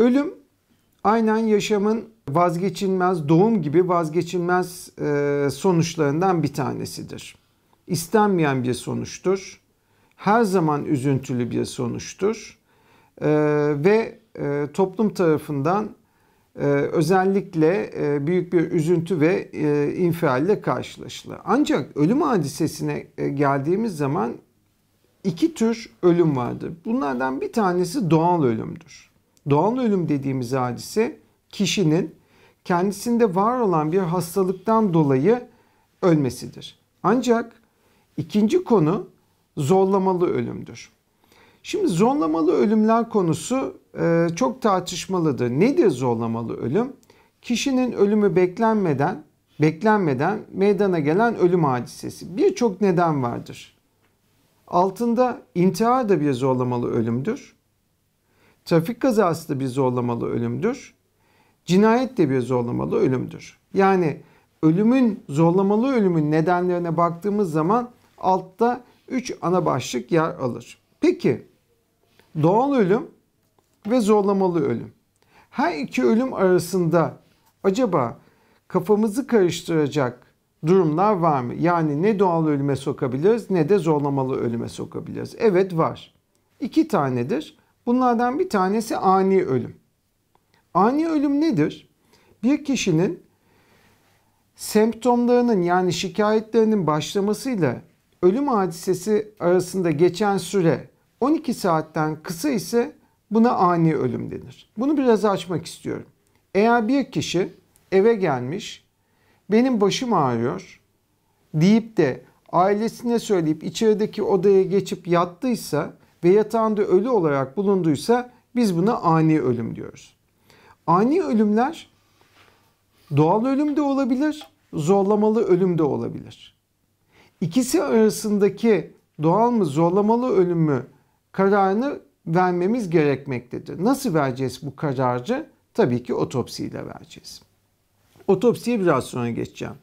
Ölüm aynen yaşamın vazgeçilmez, doğum gibi vazgeçilmez e, sonuçlarından bir tanesidir. İstenmeyen bir sonuçtur. Her zaman üzüntülü bir sonuçtur. E, ve e, toplum tarafından özellikle büyük bir üzüntü ve infialle karşılaşılır. Ancak ölüm hadisesine geldiğimiz zaman iki tür ölüm vardır. Bunlardan bir tanesi doğal ölümdür doğal ölüm dediğimiz hadise kişinin kendisinde var olan bir hastalıktan dolayı ölmesidir. Ancak ikinci konu zorlamalı ölümdür. Şimdi zorlamalı ölümler konusu e, çok tartışmalıdır. Nedir zorlamalı ölüm? Kişinin ölümü beklenmeden beklenmeden meydana gelen ölüm hadisesi. Birçok neden vardır. Altında intihar da bir zorlamalı ölümdür. Trafik kazası da bir zorlamalı ölümdür. Cinayet de bir zorlamalı ölümdür. Yani ölümün zorlamalı ölümün nedenlerine baktığımız zaman altta 3 ana başlık yer alır. Peki doğal ölüm ve zorlamalı ölüm. Her iki ölüm arasında acaba kafamızı karıştıracak durumlar var mı? Yani ne doğal ölüme sokabiliriz ne de zorlamalı ölüme sokabiliriz. Evet var. İki tanedir. Bunlardan bir tanesi ani ölüm. Ani ölüm nedir? Bir kişinin semptomlarının yani şikayetlerinin başlamasıyla ölüm hadisesi arasında geçen süre 12 saatten kısa ise buna ani ölüm denir. Bunu biraz açmak istiyorum. Eğer bir kişi eve gelmiş, benim başım ağrıyor deyip de ailesine söyleyip içerideki odaya geçip yattıysa ve yatağında ölü olarak bulunduysa biz buna ani ölüm diyoruz. Ani ölümler doğal ölüm de olabilir, zorlamalı ölüm de olabilir. İkisi arasındaki doğal mı zorlamalı ölüm mü kararını vermemiz gerekmektedir. Nasıl vereceğiz bu kararcı? Tabii ki otopsiyle vereceğiz. Otopsiye biraz sonra geçeceğim.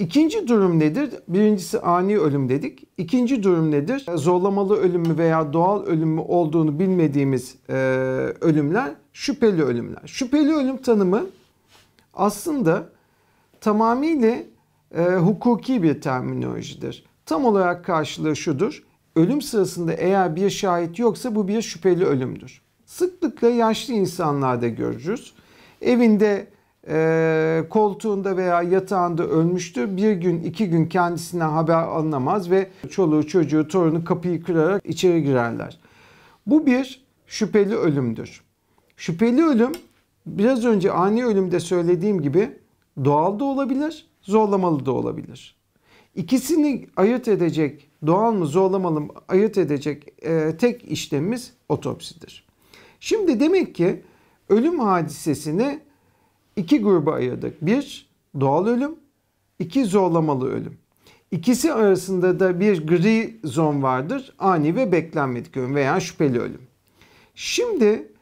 İkinci durum nedir? Birincisi ani ölüm dedik. İkinci durum nedir? Zorlamalı ölüm mü veya doğal ölüm mü olduğunu bilmediğimiz e, ölümler şüpheli ölümler. Şüpheli ölüm tanımı aslında tamamıyla e, hukuki bir terminolojidir. Tam olarak karşılığı şudur. Ölüm sırasında eğer bir şahit yoksa bu bir şüpheli ölümdür. Sıklıkla yaşlı insanlarda görürüz. Evinde ee, koltuğunda veya yatağında ölmüştü. Bir gün iki gün kendisinden haber alınamaz ve çoluğu çocuğu torunu kapıyı kırarak içeri girerler. Bu bir şüpheli ölümdür. Şüpheli ölüm biraz önce ani ölümde söylediğim gibi doğal da olabilir, zorlamalı da olabilir. İkisini ayırt edecek, doğal mı zorlamalı mı ayırt edecek e, tek işlemimiz otopsidir. Şimdi demek ki ölüm hadisesini iki gruba ayırdık. Bir doğal ölüm, iki zorlamalı ölüm. İkisi arasında da bir gri zon vardır. Ani ve beklenmedik ölüm veya şüpheli ölüm. Şimdi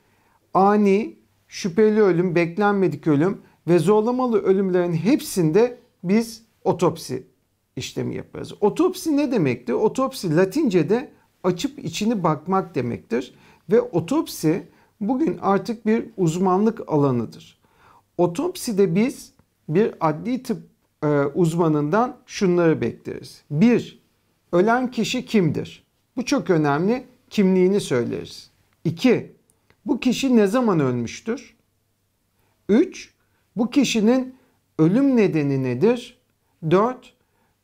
ani, şüpheli ölüm, beklenmedik ölüm ve zorlamalı ölümlerin hepsinde biz otopsi işlemi yaparız. Otopsi ne demekti? Otopsi Latince'de açıp içini bakmak demektir ve otopsi bugün artık bir uzmanlık alanıdır. Otopside biz bir adli tıp e, uzmanından şunları bekleriz. Bir, ölen kişi kimdir? Bu çok önemli. Kimliğini söyleriz. İki, bu kişi ne zaman ölmüştür? Üç, bu kişinin ölüm nedeni nedir? Dört,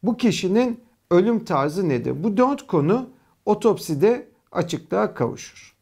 bu kişinin ölüm tarzı nedir? Bu dört konu otopside açıklığa kavuşur.